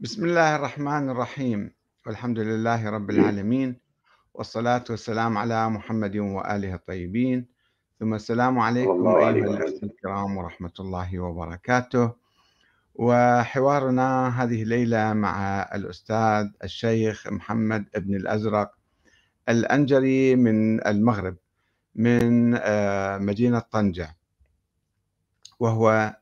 بسم الله الرحمن الرحيم والحمد لله رب إيه. العالمين والصلاة والسلام على محمد وآله الطيبين ثم السلام عليكم أيها الأخوة الكرام ورحمة الله وبركاته وحوارنا هذه الليلة مع الأستاذ الشيخ محمد ابن الأزرق الأنجري من المغرب من آه، مدينة طنجة وهو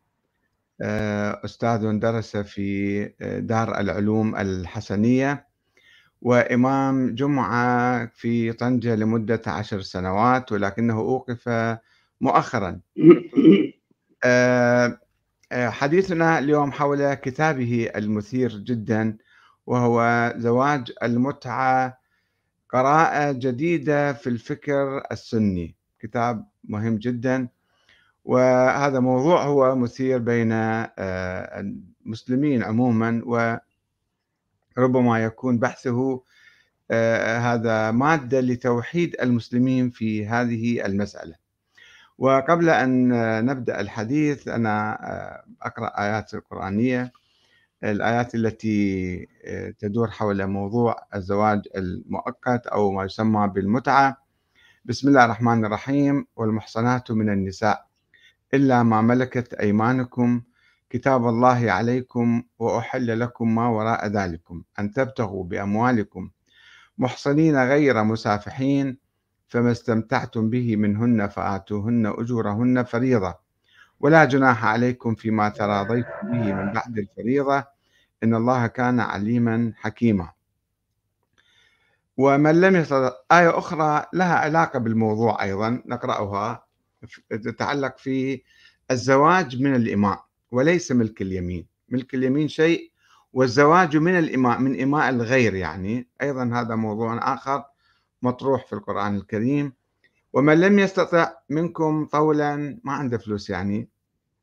آه، أستاذ درس في آه، دار العلوم الحسنية وإمام جمعة في طنجة لمدة عشر سنوات ولكنه أوقف مؤخرا آه، حديثنا اليوم حول كتابه المثير جدا وهو زواج المتعة قراءة جديدة في الفكر السني كتاب مهم جدا وهذا موضوع هو مثير بين آه، المسلمين عموما وربما يكون بحثه آه، هذا مادة لتوحيد المسلمين في هذه المسألة وقبل أن نبدأ الحديث أنا آه، أقرأ آيات القرآنية الآيات التي تدور حول موضوع الزواج المؤقت أو ما يسمى بالمتعة بسم الله الرحمن الرحيم والمحصنات من النساء إلا ما ملكت أيمانكم كتاب الله عليكم وأحل لكم ما وراء ذلكم أن تبتغوا بأموالكم محصنين غير مسافحين فما استمتعتم به منهن فآتوهن أجورهن فريضة ولا جناح عليكم فيما تراضيتم به من بعد الفريضة إن الله كان عليما حكيما ومن لم يصدق آية أخرى لها علاقة بالموضوع أيضا نقرأها تتعلق في الزواج من الإماء وليس ملك اليمين ملك اليمين شيء والزواج من الإماء من إماء الغير يعني أيضا هذا موضوع آخر مطروح في القرآن الكريم ومن لم يستطع منكم طولا ما عنده فلوس يعني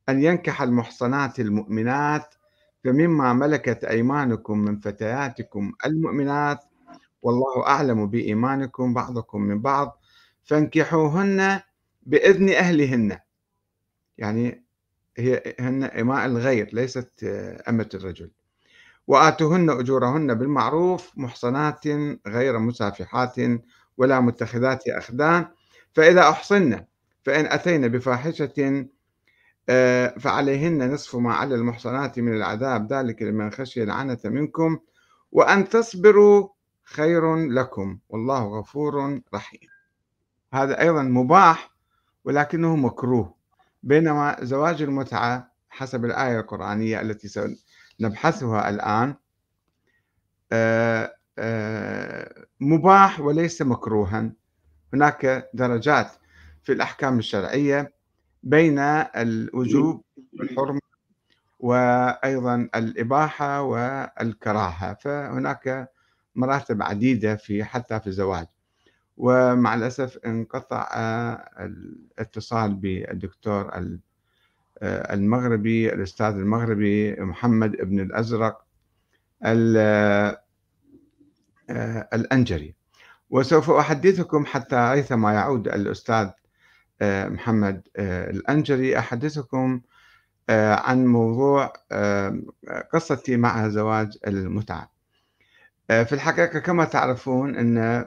أن ينكح المحصنات المؤمنات فمما ملكت أيمانكم من فتياتكم المؤمنات والله أعلم بإيمانكم بعضكم من بعض فانكحوهن بإذن أهلهن يعني هي هن إماء الغير ليست آه، أمة الرجل وآتوهن أجورهن بالمعروف محصنات غير مسافحات ولا متخذات أخدان فإذا أحصن فإن أتين بفاحشة آه، فعليهن نصف ما على المحصنات من العذاب ذلك لمن خشي العنة منكم وأن تصبروا خير لكم والله غفور رحيم هذا أيضا مباح ولكنه مكروه بينما زواج المتعة حسب الآية القرآنية التي سنبحثها الآن آه، آه، مباح وليس مكروها هناك درجات في الأحكام الشرعية بين الوجوب والحرمة وأيضا الإباحة والكراهة فهناك مراتب عديدة في حتى في الزواج ومع الأسف انقطع آه، الاتصال بالدكتور آه، المغربي الأستاذ المغربي محمد ابن الأزرق آه، الأنجري وسوف أحدثكم حتى ريثما يعود الأستاذ محمد الأنجري أحدثكم عن موضوع قصتي مع زواج المتعة في الحقيقة كما تعرفون أن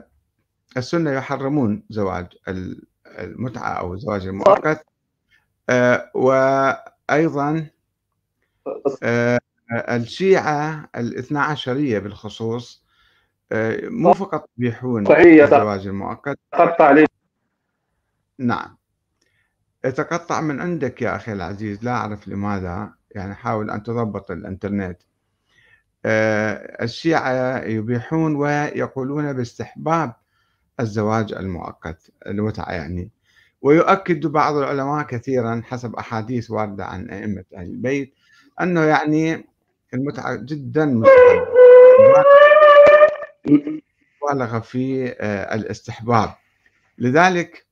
السنة يحرمون زواج المتعة أو الزواج المؤقت آه، وأيضا آه، الشيعة الاثنا عشرية بالخصوص آه، مو فقط يبيحون الزواج المؤقت تقطع لي نعم تقطع من عندك يا أخي العزيز لا أعرف لماذا يعني حاول أن تضبط الإنترنت الشيعة يبيحون ويقولون باستحباب الزواج المؤقت المتعة يعني ويؤكد بعض العلماء كثيرا حسب أحاديث واردة عن أئمة أهل البيت أنه يعني المتعة جدا مستحبة مبالغة في آه، الاستحباب لذلك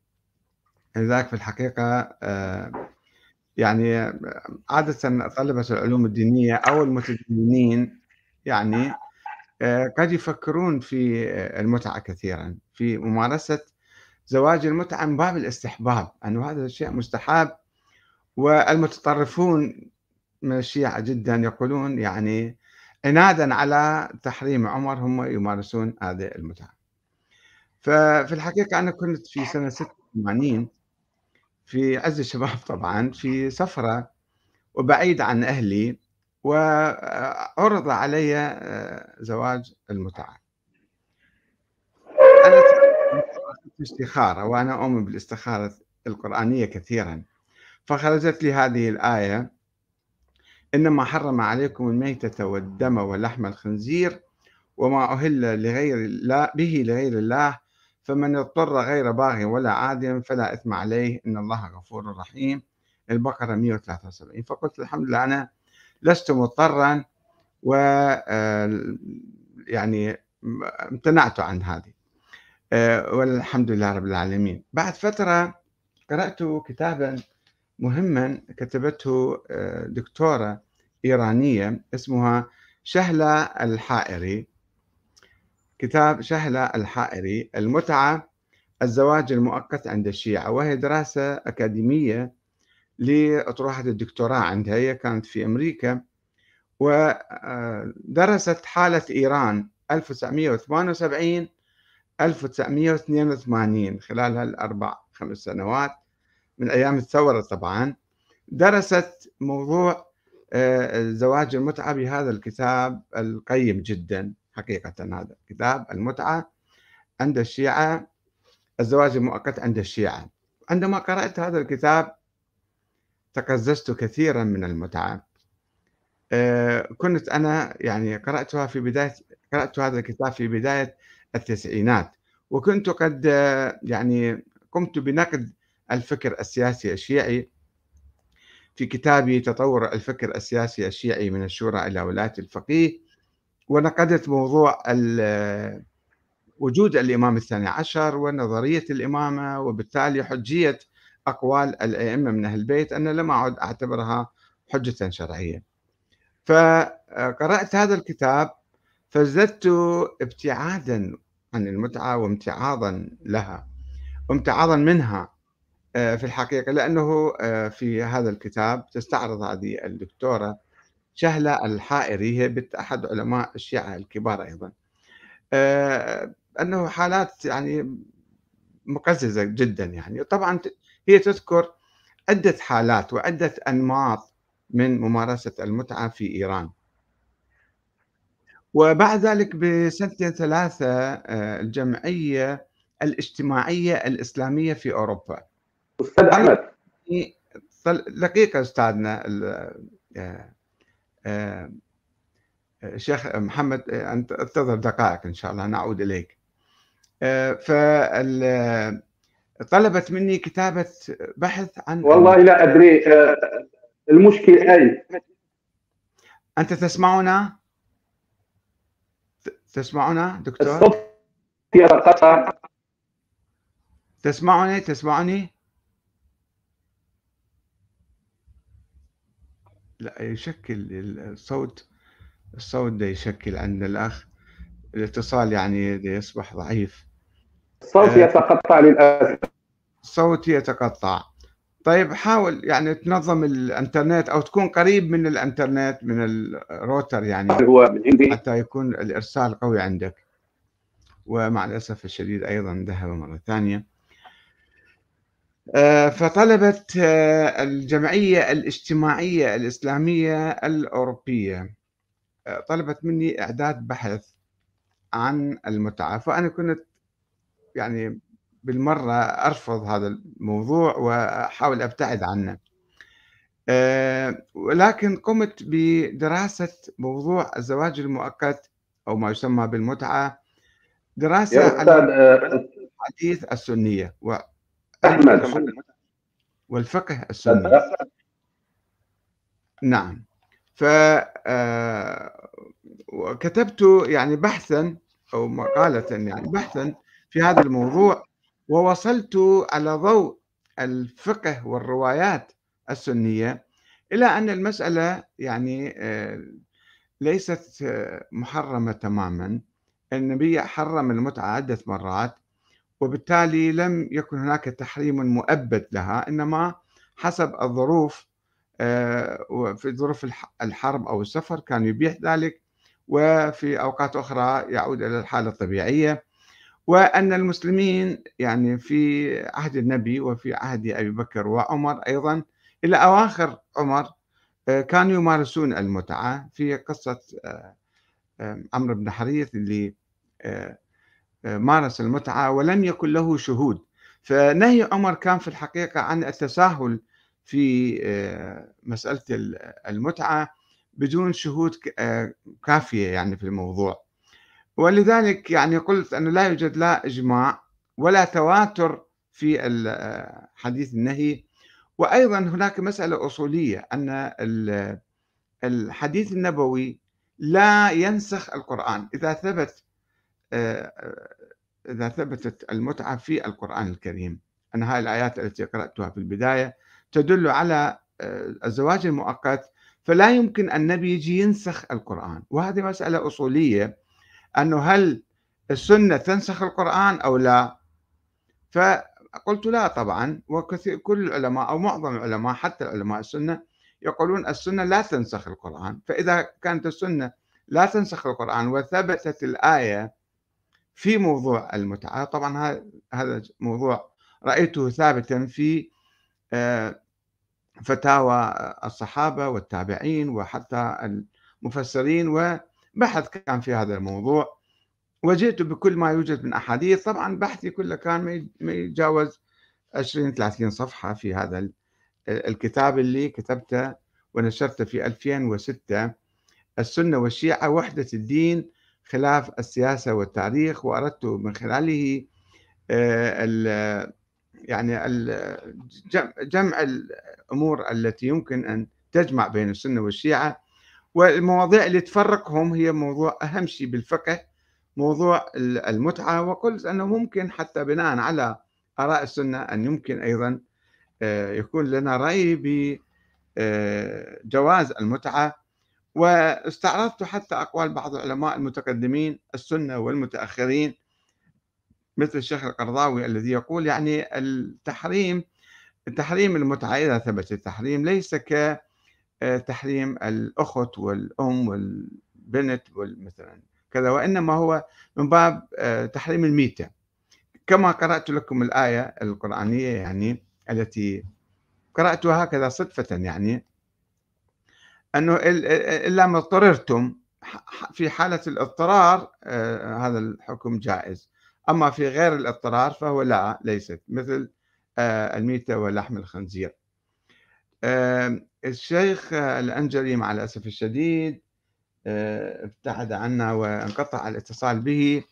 لذلك في الحقيقة آه، يعني عادة طلبة العلوم الدينية أو المتدينين يعني آه، قد يفكرون في المتعة كثيرا في ممارسة زواج المتعة من باب الاستحباب أن هذا الشيء مستحب والمتطرفون من الشيعة جدا يقولون يعني عنادا على تحريم عمر هم يمارسون هذه المتعة ففي الحقيقة أنا كنت في سنة 86 في عز الشباب طبعا في سفرة وبعيد عن أهلي وعرض علي آه، زواج المتعة انا استخاره وانا اؤمن بالاستخاره القرانيه كثيرا فخرجت لي هذه الايه انما حرم عليكم الميته والدم ولحم الخنزير وما اهل لغير الله به لغير الله فمن اضطر غير باغ ولا عاد فلا اثم عليه ان الله غفور رحيم البقره 173 فقلت الحمد لله انا لست مضطرا و آه، يعني امتنعت عن هذه آه، والحمد لله رب العالمين بعد فترة قرأت كتابا مهما كتبته آه، دكتورة إيرانية اسمها شهلة الحائري كتاب شهلة الحائري المتعة الزواج المؤقت عند الشيعة وهي دراسة أكاديمية لأطروحة الدكتوراه عندها هي كانت في أمريكا ودرست آه، حالة إيران 1978 1982 خلال هالأربع خمس سنوات من أيام الثورة طبعا درست موضوع آه، زواج المتعة بهذا الكتاب القيم جدا حقيقة هذا كتاب المتعة عند الشيعة الزواج المؤقت عند الشيعة عندما قرأت هذا الكتاب تقززت كثيرا من المتعة آه، كنت أنا يعني قرأتها في بداية قرأت هذا الكتاب في بداية التسعينات وكنت قد يعني قمت بنقد الفكر السياسي الشيعي في كتابي تطور الفكر السياسي الشيعي من الشورى إلى ولاية الفقيه ونقدت موضوع وجود الإمام الثاني عشر ونظرية الإمامة وبالتالي حجية أقوال الأئمة من أهل البيت أنا لم أعد أعتبرها حجة شرعية فقرأت هذا الكتاب فازددت ابتعادا عن المتعة وامتعاضا لها وامتعاضا منها آه، في الحقيقة لأنه آه، في هذا الكتاب تستعرض هذه الدكتورة شهلة الحائري هي بنت أحد علماء الشيعة الكبار أيضا آه، أنه حالات يعني مقززة جدا يعني طبعا هي تذكر عدة حالات وعدة أنماط من ممارسة المتعة في إيران وبعد ذلك بسنة ثلاثة آه، الجمعية الاجتماعية الإسلامية في أوروبا أستاذ أحمد يعني دقيقة أستاذنا الشيخ آه، آه، محمد أنت انتظر دقائق إن شاء الله نعود إليك فطلبت مني كتابة بحث عن والله لا أدري المشكلة أي أنت تسمعنا؟ تسمعنا دكتور؟ الصوت يتقطع تسمعني تسمعني؟ لا يشكل الصوت الصوت ده يشكل عند الأخ الاتصال يعني ده يصبح ضعيف الصوت آه، يتقطع للأسف الصوت يتقطع طيب حاول يعني تنظم الانترنت او تكون قريب من الانترنت من الروتر يعني هو من عندي حتى يكون الارسال قوي عندك ومع الاسف الشديد ايضا ذهب مره ثانيه آه، فطلبت آه، الجمعيه الاجتماعيه الاسلاميه الاوروبيه آه، طلبت مني اعداد بحث عن المتعه فانا كنت يعني بالمرة أرفض هذا الموضوع وأحاول أبتعد عنه آه، ولكن قمت بدراسة موضوع الزواج المؤقت أو ما يسمى بالمتعة دراسة على آه، الحديث السنية و أحمد والفقه السني نعم ف آه، وكتبت يعني بحثا او مقاله يعني بحثا في هذا الموضوع ووصلت على ضوء الفقه والروايات السنية إلى أن المسألة يعني آه، ليست آه، محرمة تماما النبي حرم المتعة عدة مرات وبالتالي لم يكن هناك تحريم مؤبد لها إنما حسب الظروف آه، في ظروف الحرب أو السفر كان يبيح ذلك وفي أوقات أخرى يعود إلى الحالة الطبيعية وأن المسلمين يعني في عهد النبي وفي عهد أبي بكر وعمر أيضا إلى أواخر عمر آه، كانوا يمارسون المتعة في قصة آه، عمرو بن حريث اللي آه، مارس المتعة ولم يكن له شهود فنهي عمر كان في الحقيقة عن التساهل في مسألة المتعة بدون شهود كافية يعني في الموضوع ولذلك يعني قلت أنه لا يوجد لا إجماع ولا تواتر في حديث النهي وأيضا هناك مسألة أصولية أن الحديث النبوي لا ينسخ القرآن إذا ثبت آه، إذا ثبتت المتعة في القرآن الكريم أن هذه الآيات التي قرأتها في البداية تدل على آه، الزواج المؤقت فلا يمكن النبي يجي ينسخ القرآن وهذه مسألة أصولية أنه هل السنة تنسخ القرآن أو لا فقلت لا طبعا وكثير كل العلماء أو معظم العلماء حتى العلماء السنة يقولون السنة لا تنسخ القرآن فإذا كانت السنة لا تنسخ القرآن وثبتت الآية في موضوع المتعة طبعا هذا موضوع رأيته ثابتا في آه، فتاوى الصحابة والتابعين وحتى المفسرين و بحث كان في هذا الموضوع وجئت بكل ما يوجد من أحاديث طبعا بحثي كله كان ما يتجاوز 20 30 صفحة في هذا الكتاب اللي كتبته ونشرته في 2006 السنة والشيعة وحدة الدين خلاف السياسة والتاريخ وأردت من خلاله آه، يعني جمع الأمور التي يمكن أن تجمع بين السنة والشيعة والمواضيع اللي تفرقهم هي موضوع أهم شيء بالفقه موضوع المتعة وقلت أنه ممكن حتى بناء على آراء السنة أن يمكن أيضا آه، يكون لنا رأي بجواز آه، المتعة واستعرضت حتى أقوال بعض العلماء المتقدمين السنة والمتأخرين مثل الشيخ القرضاوي الذي يقول يعني التحريم تحريم المتعة إذا ثبت التحريم ليس ك آه، تحريم الأخت والأم والبنت والمثلا كذا وإنما هو من باب آه، تحريم الميتة كما قرأت لكم الآية القرآنية يعني التي قرأتها هكذا صدفة يعني أنه إلا ما اضطررتم في حالة الاضطرار آه، هذا الحكم جائز أما في غير الاضطرار فهو لا ليست مثل الميتة ولحم الخنزير الشيخ الأنجلي مع الأسف الشديد آه، ابتعد عنا وانقطع الاتصال به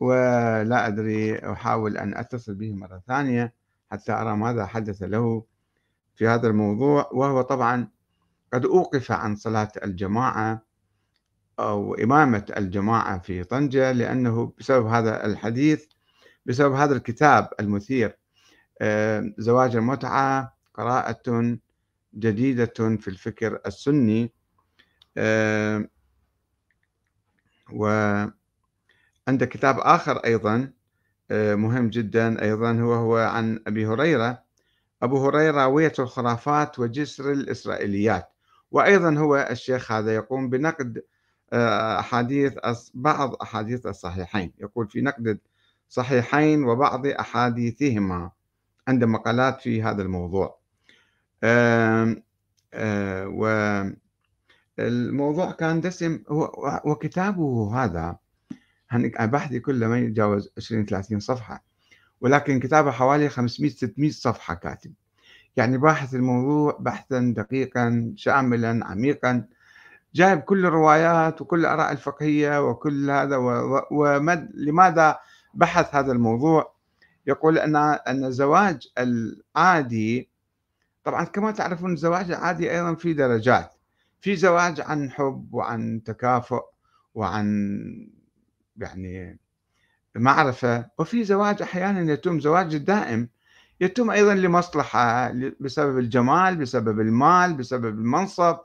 ولا أدري أحاول أن أتصل به مرة ثانية حتى أرى ماذا حدث له في هذا الموضوع وهو طبعا قد أوقف عن صلاة الجماعة أو إمامة الجماعة في طنجة لأنه بسبب هذا الحديث بسبب هذا الكتاب المثير آه، زواج المتعة قراءة جديدة في الفكر السني آه، وعند كتاب آخر أيضا آه، مهم جدا أيضا هو هو عن أبي هريرة أبو هريرة راوية الخرافات وجسر الإسرائيليات وأيضا هو الشيخ هذا يقوم بنقد آه، أحاديث بعض أحاديث الصحيحين يقول في نقد الصحيحين وبعض أحاديثهما عند مقالات في هذا الموضوع آه، والموضوع كان دسم وكتابه هذا بحثي كله ما يتجاوز 20 30 صفحه ولكن كتابه حوالي 500 600 صفحه كاتب يعني باحث الموضوع بحثا دقيقا شاملا عميقا جايب كل الروايات وكل الآراء الفقهية وكل هذا ولماذا بحث هذا الموضوع يقول أن أن الزواج العادي طبعا كما تعرفون الزواج العادي ايضا في درجات في زواج عن حب وعن تكافؤ وعن يعني معرفة وفي زواج أحيانا يتم زواج دائم يتم أيضا لمصلحة بسبب الجمال بسبب المال بسبب المنصب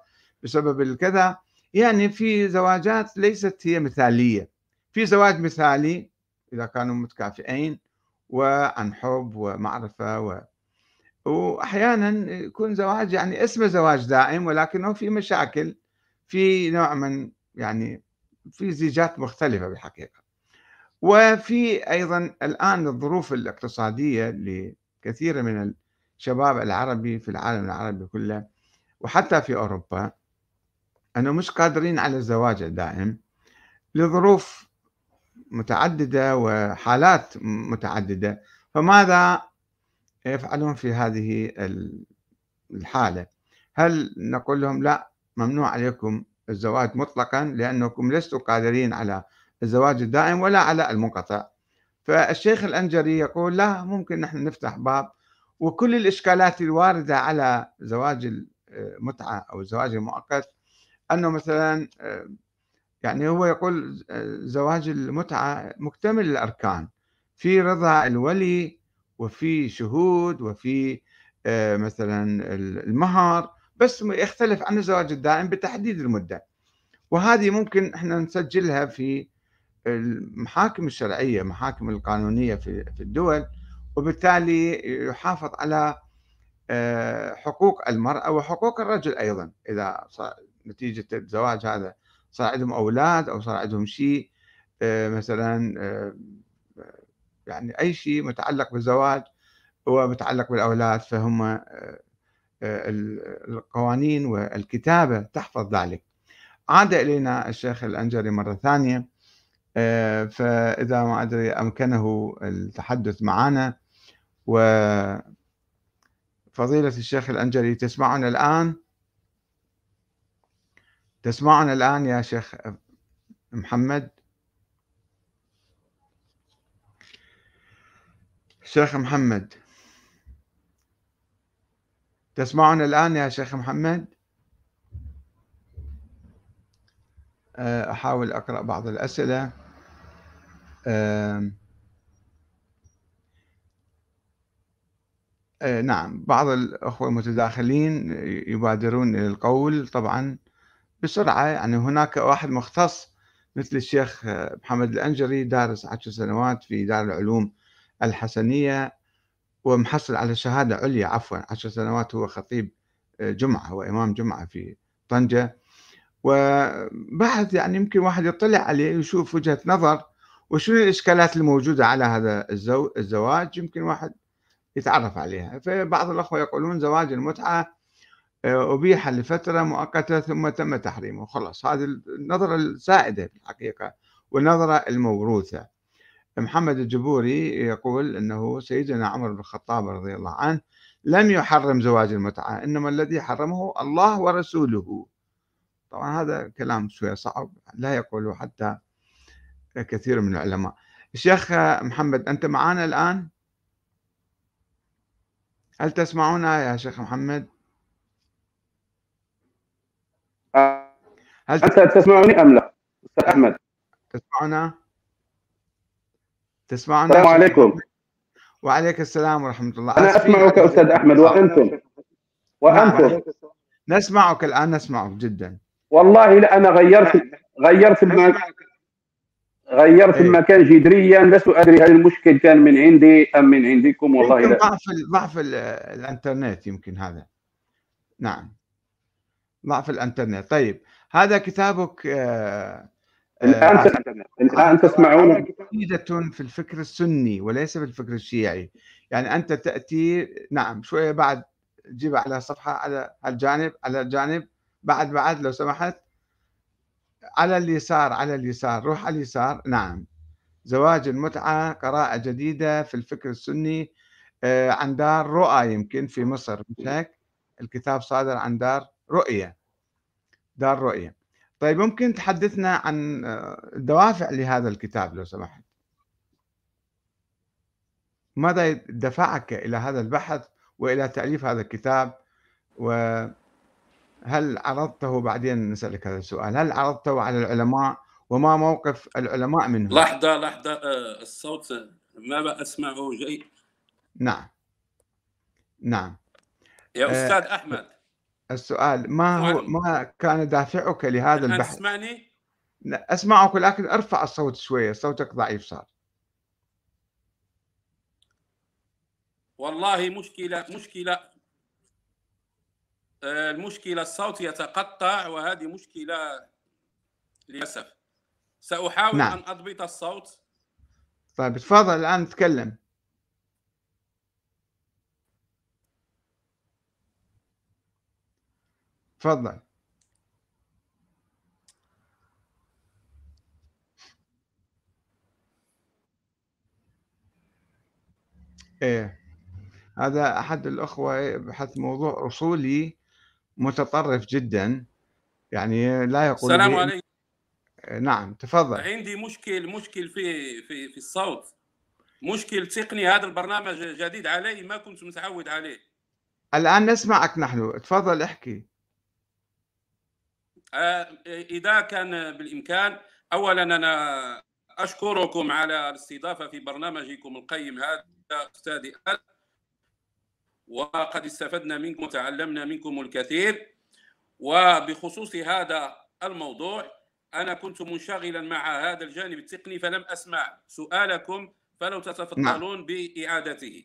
بسبب الكذا يعني في زواجات ليست هي مثالية في زواج مثالي إذا كانوا متكافئين وعن حب ومعرفة و... واحيانا يكون زواج يعني اسمه زواج دائم ولكنه في مشاكل في نوع من يعني في زيجات مختلفه بالحقيقه وفي ايضا الان الظروف الاقتصاديه لكثير من الشباب العربي في العالم العربي كله وحتى في اوروبا انه مش قادرين على الزواج الدائم لظروف متعدده وحالات متعدده فماذا يفعلون في هذه الحالة هل نقول لهم لا ممنوع عليكم الزواج مطلقا لأنكم لستم قادرين على الزواج الدائم ولا على المنقطع فالشيخ الأنجري يقول لا ممكن نحن نفتح باب وكل الإشكالات الواردة على زواج المتعة أو الزواج المؤقت أنه مثلا يعني هو يقول زواج المتعة مكتمل الأركان في رضا الولي وفي شهود وفي آه، مثلا المهر بس يختلف عن الزواج الدائم بتحديد المده وهذه ممكن احنا نسجلها في المحاكم الشرعيه المحاكم القانونيه في الدول وبالتالي يحافظ على آه، حقوق المرأة وحقوق الرجل أيضا إذا نتيجة الزواج هذا صار عندهم أولاد أو صار عندهم شيء آه، مثلا يعني أي شيء متعلق بالزواج ومتعلق بالأولاد فهم آه، آه، القوانين والكتابة تحفظ ذلك عاد إلينا الشيخ الأنجري مرة ثانية آه، فإذا ما أدري أمكنه التحدث معنا و فضيلة الشيخ الأنجلي تسمعنا الآن تسمعنا الآن يا شيخ محمد شيخ محمد تسمعون الآن يا شيخ محمد آه، أحاول أقرأ بعض الأسئلة أه نعم بعض الأخوة المتداخلين يبادرون إلى القول طبعا بسرعة يعني هناك واحد مختص مثل الشيخ محمد الأنجري دارس عشر سنوات في دار العلوم الحسنية ومحصل على شهادة عليا عفوا عشر سنوات هو خطيب آه، جمعة وإمام جمعة في طنجة وبحث يعني يمكن واحد يطلع عليه ويشوف وجهة نظر وشنو الإشكالات الموجودة على هذا الزو... الزواج يمكن واحد يتعرف عليها فبعض الأخوة يقولون زواج المتعة آه، أبيح لفترة مؤقتة ثم تم تحريمه خلاص هذه النظرة السائدة في الحقيقة والنظرة الموروثة محمد الجبوري يقول أنه سيدنا عمر بن الخطاب رضي الله عنه لم يحرم زواج المتعة إنما الذي حرمه الله ورسوله طبعا هذا كلام شوية صعب لا يقوله حتى كثير من العلماء الشيخ محمد أنت معنا الآن هل تسمعنا يا شيخ محمد أه. هل تسمعني أم لا أستاذ أحمد تسمعنا تسمعنا السلام عليكم وعليك السلام ورحمة الله أنا أسمعك أستاذ أحمد وأنتم نعم، وأنتم نسمعك الآن نسمعك جدا والله لا أنا غيرت غيرت المكان غيرت إيه. المكان جدريا لست أدري هل المشكل كان من عندي أم من عندكم والله لا ضعف ضعف الإنترنت يمكن هذا نعم ضعف الإنترنت طيب هذا كتابك آه الان آه، الان تسمعون جديده في الفكر السني وليس في الفكر الشيعي يعني انت تاتي نعم شويه بعد جيب على صفحه على الجانب على الجانب بعد بعد لو سمحت على اليسار على اليسار روح على اليسار نعم زواج المتعه قراءه جديده في الفكر السني آه، عن دار رؤى يمكن في مصر مش هيك الكتاب صادر عن دار رؤيه دار رؤيه طيب ممكن تحدثنا عن الدوافع آه، لهذا الكتاب لو سمحت ماذا دفعك إلى هذا البحث وإلى تأليف هذا الكتاب وهل عرضته بعدين نسألك هذا السؤال هل عرضته على العلماء وما موقف العلماء منه لحظة لحظة آه، الصوت ما أسمعه جيد نعم نعم يا أستاذ آه، أحمد السؤال ما هو ما كان دافعك لهذا البحث؟ تسمعني؟ اسمعك لكن ارفع الصوت شويه صوتك ضعيف صار والله مشكله مشكله آه، المشكله الصوت يتقطع وهذه مشكله للاسف ساحاول نعم. ان اضبط الصوت طيب تفضل الان تكلم تفضل إيه. هذا أحد الأخوة بحث موضوع أصولي متطرف جداً. يعني لا يقول السلام عليكم إيه، نعم تفضل عندي مشكل مشكل في في في الصوت مشكل تقني هذا البرنامج جديد علي ما كنت متعود عليه الآن نسمعك نحن تفضل احكي آه، اذا كان بالامكان اولا انا اشكركم على الاستضافه في برنامجكم القيم هذا استاذي آل وقد استفدنا منكم وتعلمنا منكم الكثير وبخصوص هذا الموضوع انا كنت منشغلا مع هذا الجانب التقني فلم اسمع سؤالكم فلو تتفضلون نعم. باعادته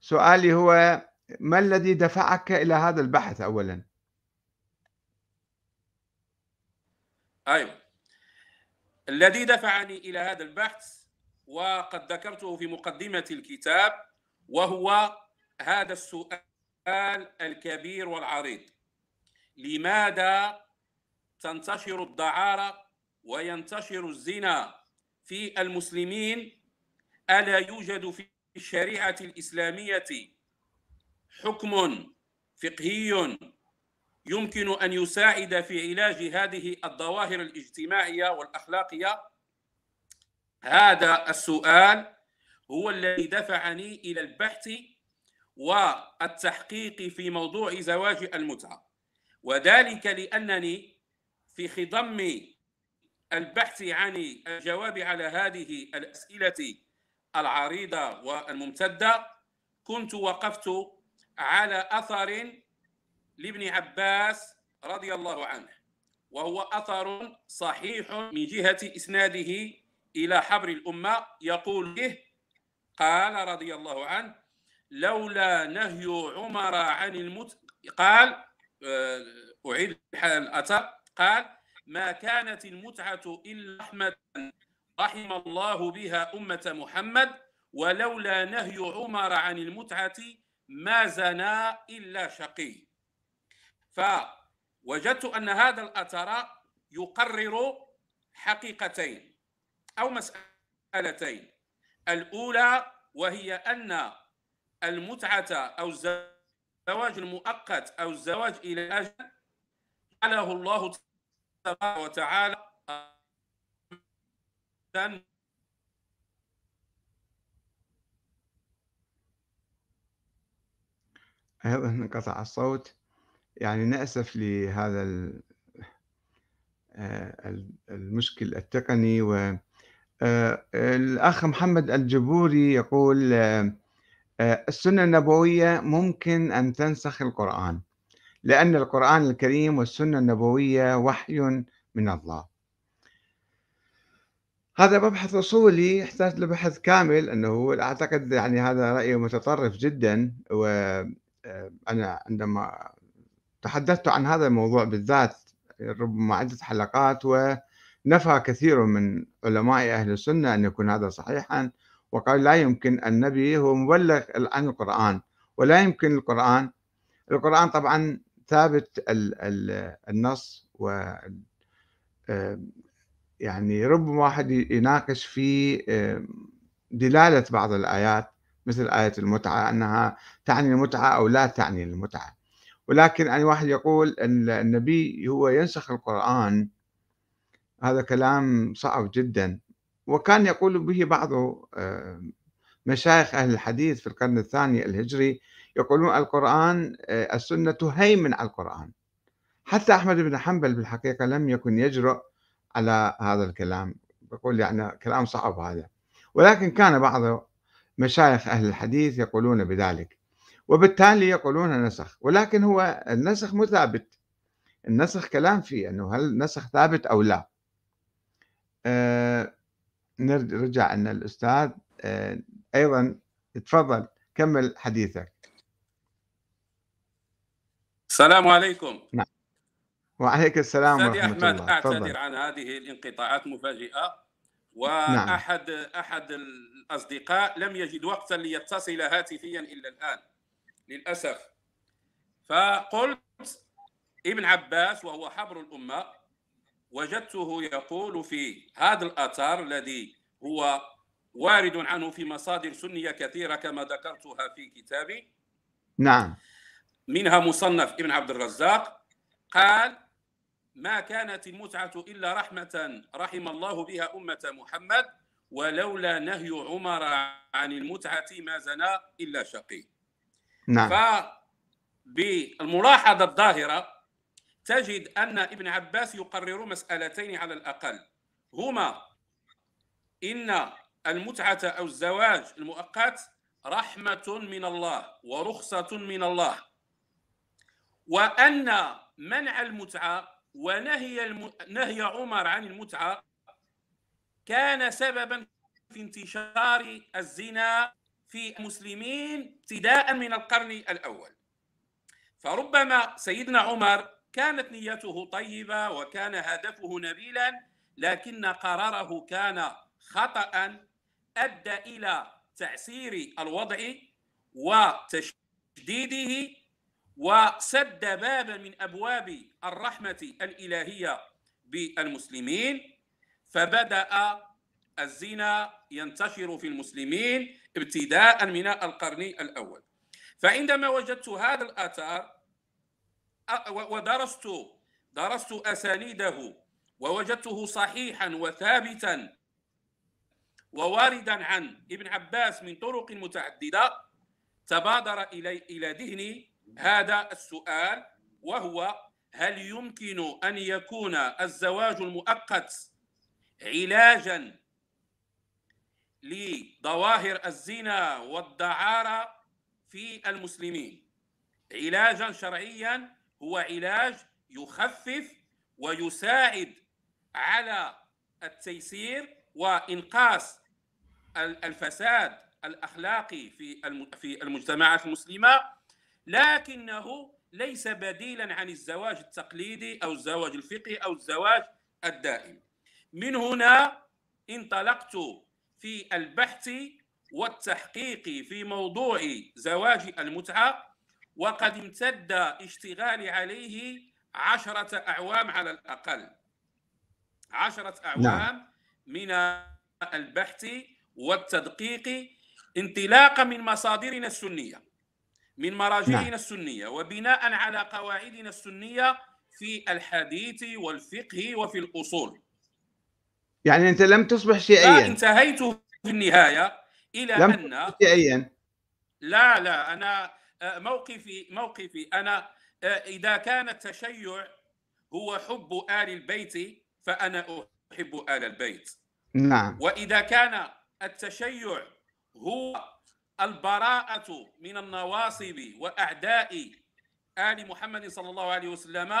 سؤالي هو ما الذي دفعك الى هذا البحث اولا ايوه الذي دفعني الى هذا البحث وقد ذكرته في مقدمه الكتاب وهو هذا السؤال الكبير والعريض لماذا تنتشر الدعاره وينتشر الزنا في المسلمين الا يوجد في الشريعه الاسلاميه حكم فقهي يمكن ان يساعد في علاج هذه الظواهر الاجتماعيه والاخلاقيه هذا السؤال هو الذي دفعني الى البحث والتحقيق في موضوع زواج المتعه وذلك لانني في خضم البحث عن الجواب على هذه الاسئله العريضه والممتده كنت وقفت على اثر لابن عباس رضي الله عنه وهو أثر صحيح من جهة إسناده إلى حبر الأمة يقول به قال رضي الله عنه لولا نهي عمر عن المت قال آه، أعيد الأثر قال ما كانت المتعة إلا رحمة رحم الله بها أمة محمد ولولا نهي عمر عن المتعة ما زنا إلا شقي فوجدت ان هذا الاثر يقرر حقيقتين او مسالتين الاولى وهي ان المتعه او الزواج المؤقت او الزواج الى اجل جعله الله تبارك وتعالى أيضا انقطع الصوت يعني نأسف لهذا آه، المشكل التقني و آه، الأخ محمد الجبوري يقول آه، السنة النبوية ممكن أن تنسخ القرآن لأن القرآن الكريم والسنة النبوية وحي من الله هذا مبحث أصولي يحتاج لبحث كامل أنه أعتقد يعني هذا رأي متطرف جدا وأنا عندما تحدثت عن هذا الموضوع بالذات ربما عدة حلقات ونفى كثير من علماء أهل السنة أن يكون هذا صحيحا وقال لا يمكن النبي هو مبلغ عن القرآن ولا يمكن القرآن القرآن طبعا ثابت النص و آه، يعني ربما واحد يناقش في آه، دلالة بعض الآيات مثل آية المتعة أنها تعني المتعة أو لا تعني المتعة ولكن يعني واحد يقول النبي هو ينسخ القرآن هذا كلام صعب جدا وكان يقول به بعض آه، مشايخ أهل الحديث في القرن الثاني الهجري يقولون القرآن آه، السنة تهيمن على القرآن حتى أحمد بن حنبل بالحقيقة لم يكن يجرؤ على هذا الكلام يقول يعني كلام صعب هذا ولكن كان بعض مشايخ أهل الحديث يقولون بذلك وبالتالي يقولون نسخ ولكن هو النسخ مو ثابت النسخ كلام فيه أنه هل النسخ ثابت أو لا أه نرجع أن الأستاذ أه أيضا تفضل كمل حديثك السلام عليكم نعم وعليك السلام ورحمة أحمد الله أعتذر فضل. عن هذه الانقطاعات مفاجئة نعم. وأحد نعم. أحد الأصدقاء لم يجد وقتا ليتصل هاتفيا إلا الآن للاسف فقلت ابن عباس وهو حبر الامه وجدته يقول في هذا الاثر الذي هو وارد عنه في مصادر سنيه كثيره كما ذكرتها في كتابي نعم منها مصنف ابن عبد الرزاق قال ما كانت المتعه الا رحمه رحم الله بها امه محمد ولولا نهي عمر عن المتعه ما زنى الا شقي نعم فبالملاحظة الظاهرة تجد أن ابن عباس يقرر مسألتين على الأقل هما إن المتعة أو الزواج المؤقت رحمة من الله ورخصة من الله وأن منع المتعة ونهي الم... نهي عمر عن المتعة كان سببا في انتشار الزنا في المسلمين ابتداء من القرن الاول فربما سيدنا عمر كانت نيته طيبه وكان هدفه نبيلا لكن قراره كان خطا ادى الى تعسير الوضع وتشديده وسد بابا من ابواب الرحمه الالهيه بالمسلمين فبدا الزنا ينتشر في المسلمين ابتداء من القرن الأول فعندما وجدت هذا الاثار ودرست درست أسانيده ووجدته صحيحا وثابتا وواردا عن ابن عباس من طرق متعددة تبادر إلي إلى ذهني هذا السؤال وهو هل يمكن أن يكون الزواج المؤقت علاجا لظواهر الزنا والدعارة في المسلمين علاجا شرعيا هو علاج يخفف ويساعد على التيسير وانقاص الفساد الاخلاقي في في المجتمعات المسلمه لكنه ليس بديلا عن الزواج التقليدي او الزواج الفقهي او الزواج الدائم من هنا انطلقت في البحث والتحقيق في موضوع زواج المتعة وقد امتد اشتغالي عليه عشرة أعوام على الأقل عشرة أعوام نعم. من البحث والتدقيق انطلاقا من مصادرنا السنية من مراجعنا نعم. السنية وبناء على قواعدنا السنية في الحديث والفقه وفي الأصول يعني انت لم تصبح شيعيا انتهيت في النهايه الى لم ان شيئيا لا لا انا آه، موقفي موقفي انا آه، اذا كان التشيع هو حب ال البيت فانا احب ال البيت نعم واذا كان التشيع هو البراءه من النواصب واعداء ال محمد صلى الله عليه وسلم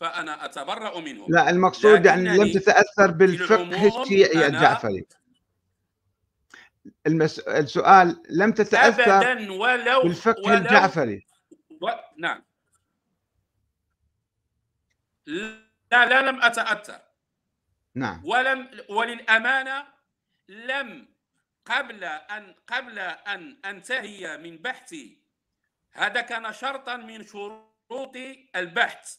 فانا اتبرا منه لا المقصود يعني لم تتاثر بالفقه الشيعي الجعفري المس... السؤال لم تتاثر ابدا ولو بالفقه ولو الجعفري و... نعم لا لا لم اتاثر نعم ولم وللامانه لم قبل ان قبل ان انتهي من بحثي هذا كان شرطا من شروط البحث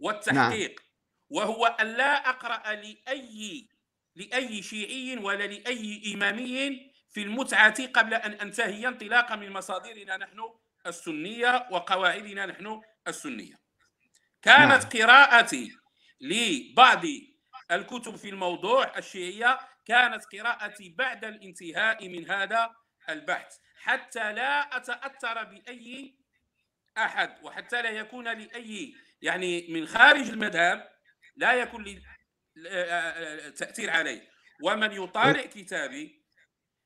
والتحقيق نعم. وهو أن لا أقرأ لأي لأي شيعي ولا لأي إمامي في المتعة قبل أن أنتهي انطلاقا من مصادرنا نحن السنية وقواعدنا نحن السنية كانت نعم. قراءتي لبعض الكتب في الموضوع الشيعية كانت قراءتي بعد الانتهاء من هذا البحث حتى لا أتأثر بأي أحد وحتى لا يكون لأي يعني من خارج المذهب لا يكون لي تاثير عليه ومن يطالع كتابي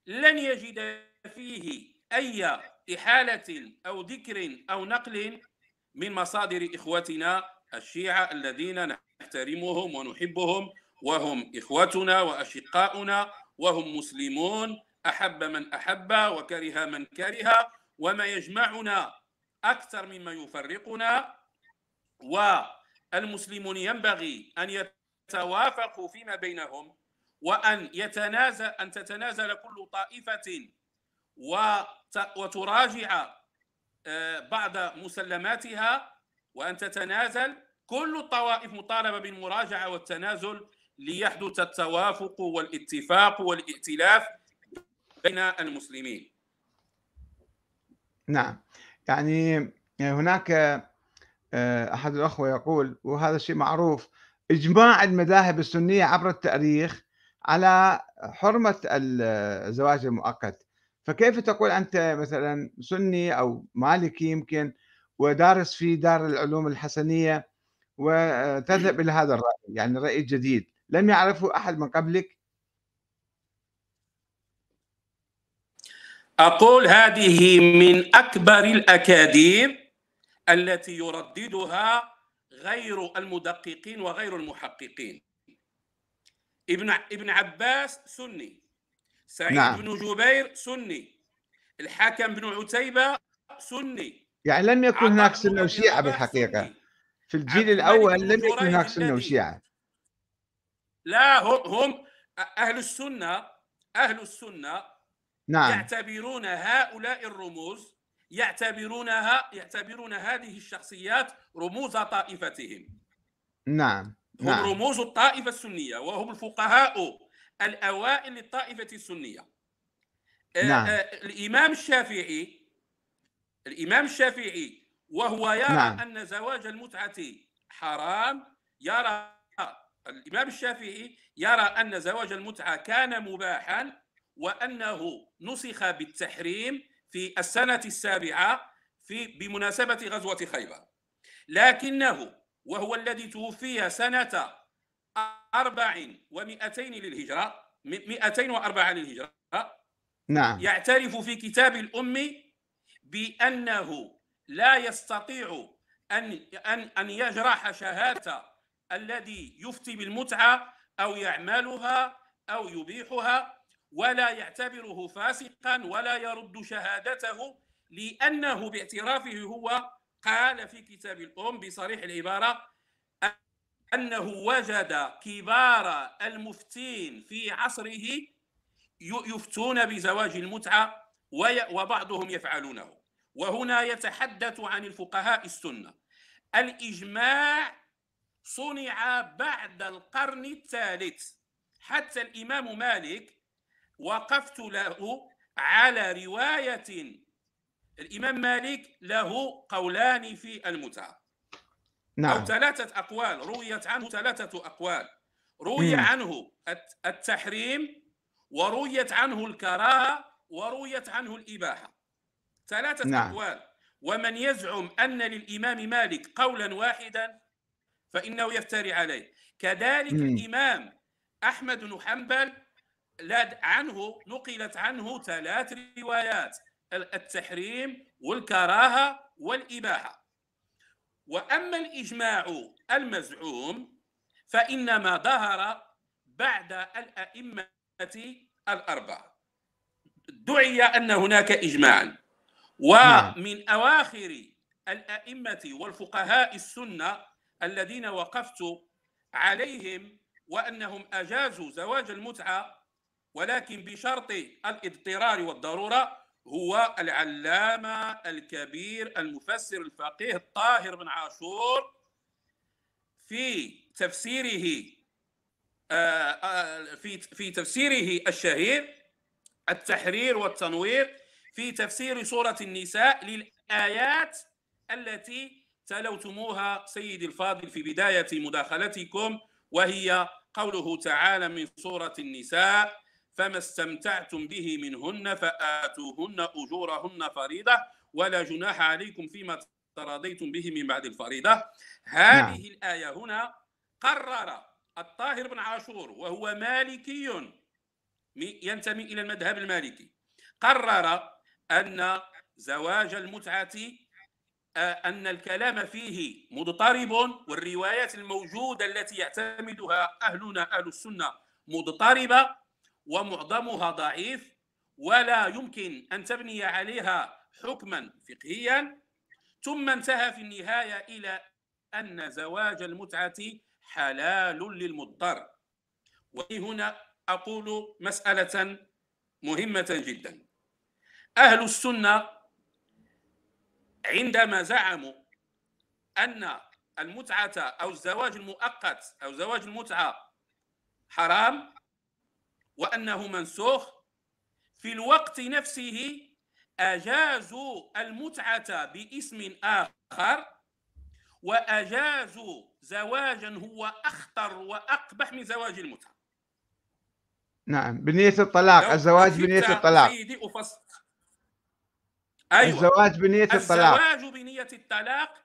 لن يجد فيه اي احاله او ذكر او نقل من مصادر اخوتنا الشيعه الذين نحترمهم ونحبهم وهم اخوتنا واشقاؤنا وهم مسلمون احب من احب وكره من كره وما يجمعنا اكثر مما يفرقنا والمسلمون ينبغي أن يتوافقوا فيما بينهم وأن يتنازل أن تتنازل كل طائفة وتراجع آه، بعض مسلماتها وأن تتنازل كل الطوائف مطالبة بالمراجعة والتنازل ليحدث التوافق والاتفاق والائتلاف بين المسلمين نعم يعني هناك آه، احد الاخوه يقول وهذا شيء معروف اجماع المذاهب السنيه عبر التاريخ على حرمه الزواج المؤقت فكيف تقول انت مثلا سني او مالكي يمكن ودارس في دار العلوم الحسنيه وتذهب الى هذا الراي يعني راي جديد لم يعرفه احد من قبلك اقول هذه من اكبر الاكاذيب التي يرددها غير المدققين وغير المحققين ابن ابن عباس سني سعيد نعم. بن جبير سني الحاكم بن عتيبة سني يعني لم يكن هناك سنة وشيعة بالحقيقة في الجيل الأول لم يكن هناك سنة وشيعة لا هم هم أهل السنة أهل السنة نعم. يعتبرون هؤلاء الرموز يعتبرونها يعتبرون هذه الشخصيات رموز طائفتهم نعم هم نعم. رموز الطائفة السنية وهم الفقهاء الأوائل للطائفة السنية آه، نعم. آه، الإمام الشافعي الإمام الشافعي وهو يرى نعم. أن زواج المتعة حرام يرى الإمام الشافعي يرى أن زواج المتعة كان مباحا وأنه نسخ بالتحريم في السنة السابعة في بمناسبة غزوة خيبر لكنه وهو الذي توفي سنة أربع ومئتين للهجرة مئتين وأربعة للهجرة نعم يعترف في كتاب الأم بأنه لا يستطيع أن أن أن يجرح شهادة الذي يفتي بالمتعة أو يعملها أو يبيحها ولا يعتبره فاسقا ولا يرد شهادته لانه باعترافه هو قال في كتاب الام بصريح العباره انه وجد كبار المفتين في عصره يفتون بزواج المتعه وبعضهم يفعلونه وهنا يتحدث عن الفقهاء السنه الاجماع صنع بعد القرن الثالث حتى الامام مالك وقفت له على رواية الإمام مالك له قولان في المتعة نعم أو ثلاثة أقوال رويت عنه ثلاثة أقوال روي عنه التحريم ورويت عنه الكراهة ورويت عنه الإباحة ثلاثة نعم. أقوال ومن يزعم أن للإمام مالك قولا واحدا فإنه يفتري عليه كذلك مم. الإمام أحمد بن حنبل عنه نقلت عنه ثلاث روايات التحريم والكراهه والاباحه واما الاجماع المزعوم فانما ظهر بعد الائمه الاربعه دعي ان هناك اجماعا نعم. ومن اواخر الائمه والفقهاء السنه الذين وقفت عليهم وانهم اجازوا زواج المتعه ولكن بشرط الاضطرار والضروره هو العلامه الكبير المفسر الفقيه الطاهر بن عاشور في تفسيره آه، آه، في في تفسيره الشهير التحرير والتنوير في تفسير سوره النساء للايات التي تلوتموها سيدي الفاضل في بدايه مداخلتكم وهي قوله تعالى من سوره النساء فما استمتعتم به منهن فآتوهن أجورهن فريضة ولا جناح عليكم فيما تراضيتم به من بعد الفريضة هذه نعم. الآية هنا قرر الطاهر بن عاشور وهو مالكي ينتمي إلى المذهب المالكي قرر أن زواج المتعة آه، أن الكلام فيه مضطرب والروايات الموجودة التي يعتمدها أهلنا أهل السنة مضطربة ومعظمها ضعيف ولا يمكن أن تبني عليها حكما فقهيا ثم انتهى في النهاية إلى أن زواج المتعة حلال للمضطر وهنا أقول مسألة مهمة جدا أهل السنة عندما زعموا أن المتعة أو الزواج المؤقت أو زواج المتعة حرام وأنه منسوخ في الوقت نفسه أجازوا المتعة باسم آخر وأجازوا زواجا هو أخطر وأقبح من زواج المتعة نعم بنية الطلاق الزواج بنية الطلاق سيدي أفصل أيوة. الزواج بنية الطلاق الزواج بنية الطلاق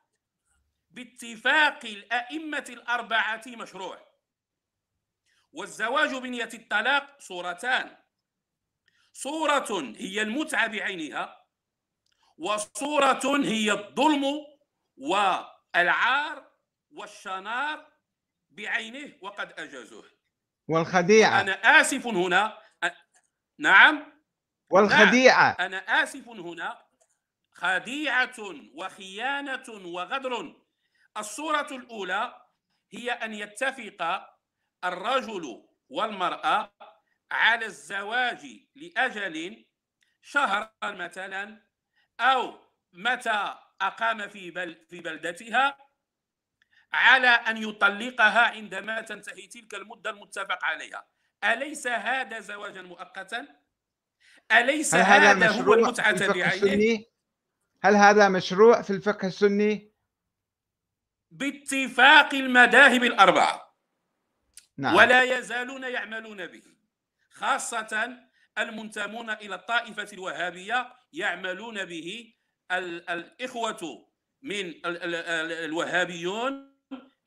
باتفاق الأئمة الأربعة مشروع والزواج بنية الطلاق صورتان صورة هي المتعة بعينها وصورة هي الظلم والعار والشنار بعينه وقد أجازوه والخديعة أنا آسف هنا نعم والخديعة نعم. أنا آسف هنا خديعة وخيانة وغدر الصورة الأولى هي أن يتفق الرجل والمرأة على الزواج لأجل شهرا مثلا أو متى أقام في بل في بلدتها على أن يطلقها عندما تنتهي تلك المدة المتفق عليها أليس هذا زواجا مؤقتا؟ أليس هذا, هذا هو المتعة بعينه؟ هل هذا مشروع في الفقه السني؟ باتفاق المذاهب الأربعة نعم. ولا يزالون يعملون به خاصة المنتمون إلى الطائفة الوهابية يعملون به الإخوة من الوهابيون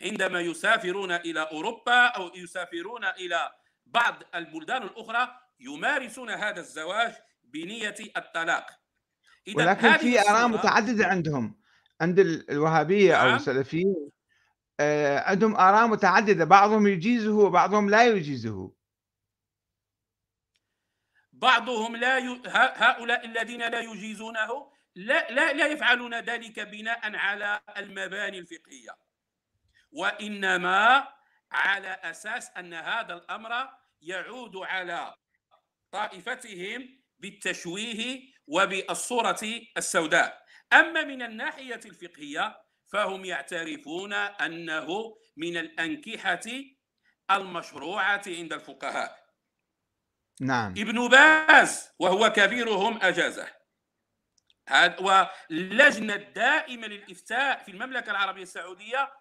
عندما يسافرون إلى أوروبا أو يسافرون إلى بعض البلدان الأخرى يمارسون هذا الزواج بنية الطلاق ولكن في آراء متعددة عندهم عند الوهابية أو نعم. السلفيين آه، عندهم آراء متعددة بعضهم يجيزه وبعضهم لا يجيزه بعضهم لا ي... هؤلاء الذين لا يجيزونه لا, لا, لا يفعلون ذلك بناء على المباني الفقهية وإنما على أساس أن هذا الأمر يعود على طائفتهم بالتشويه وبالصورة السوداء أما من الناحية الفقهية فهم يعترفون انه من الانكحه المشروعه عند الفقهاء نعم ابن باز وهو كبيرهم اجازه واللجنه الدائمه للافتاء في المملكه العربيه السعوديه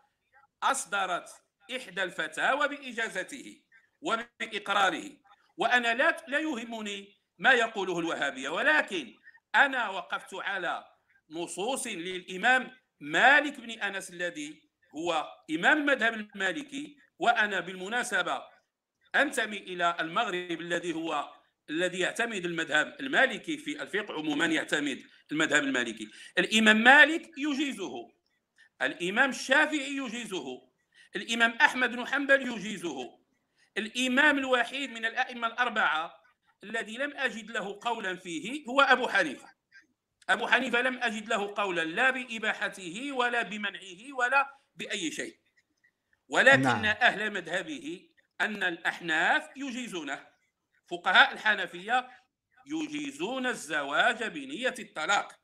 اصدرت احدى الفتاوى باجازته وباقراره وانا لا لا يهمني ما يقوله الوهابيه ولكن انا وقفت على نصوص للامام مالك بن انس الذي هو امام المذهب المالكي وانا بالمناسبه انتمي الى المغرب الذي هو الذي يعتمد المذهب المالكي في الفقه عموما يعتمد المذهب المالكي الامام مالك يجيزه الامام الشافعي يجيزه الامام احمد بن حنبل يجيزه الامام الوحيد من الائمه الاربعه الذي لم اجد له قولا فيه هو ابو حنيفه أبو حنيفة لم أجد له قولا لا بإباحته ولا بمنعه ولا بأي شيء ولكن نعم. أهل مذهبه أن الأحناف يجيزونه فقهاء الحنفية يجيزون الزواج بنية الطلاق